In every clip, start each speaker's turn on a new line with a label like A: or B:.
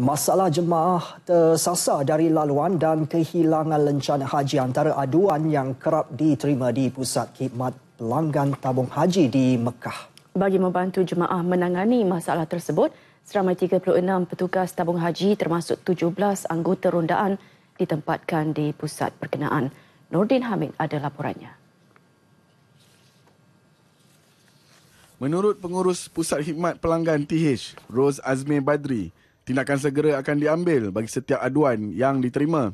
A: Masalah jemaah tersasar dari laluan dan kehilangan lencana haji antara aduan yang kerap diterima di Pusat Khidmat Pelanggan Tabung Haji di
B: Mekah. Bagi membantu jemaah menangani masalah tersebut, seramai 36 petugas tabung haji termasuk 17 anggota rondaan ditempatkan di pusat perkenaan. Nordin Hamid ada laporannya.
C: Menurut pengurus Pusat Khidmat Pelanggan TH, Rose Azmi Badri, Tindakan segera akan diambil bagi setiap aduan yang diterima.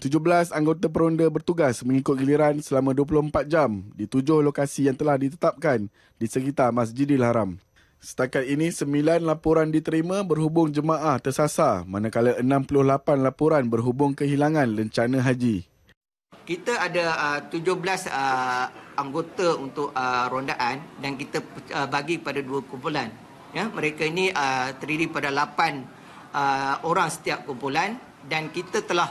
C: 17 anggota peronda bertugas mengikut giliran selama 24 jam di tujuh lokasi yang telah ditetapkan di sekitar Masjidil Haram. Setakat ini, 9 laporan diterima berhubung jemaah tersasar manakala 68 laporan berhubung kehilangan lencana haji.
A: Kita ada uh, 17 uh, anggota untuk uh, rondaan dan kita uh, bagi pada dua kumpulan ya mereka ini uh, terdiri pada 8 uh, orang setiap kumpulan dan kita telah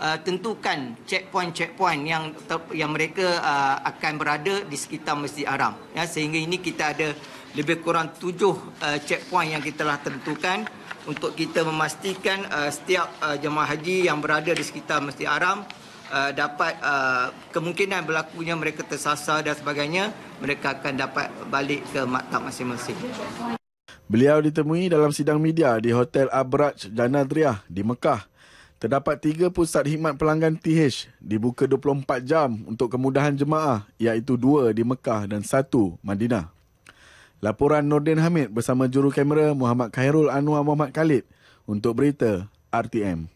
A: uh, tentukan checkpoint-checkpoint yang yang mereka uh, akan berada di sekitar Masjid Aram ya sehingga ini kita ada lebih kurang 7 uh, checkpoint yang kita telah tentukan untuk kita memastikan uh, setiap uh, jemaah haji yang berada di sekitar Masjid Aram Uh, dapat uh, kemungkinan berlakunya mereka tersasar dan sebagainya mereka akan dapat balik ke maktab masing-masing
C: Beliau ditemui dalam sidang media di Hotel Abraj Janadriah di Mekah. Terdapat tiga pusat khidmat pelanggan TH dibuka 24 jam untuk kemudahan jemaah iaitu dua di Mekah dan satu Madinah. Laporan Nordin Hamid bersama juru kamera Muhammad Khairul Anwar Muhammad Khalid untuk berita RTM.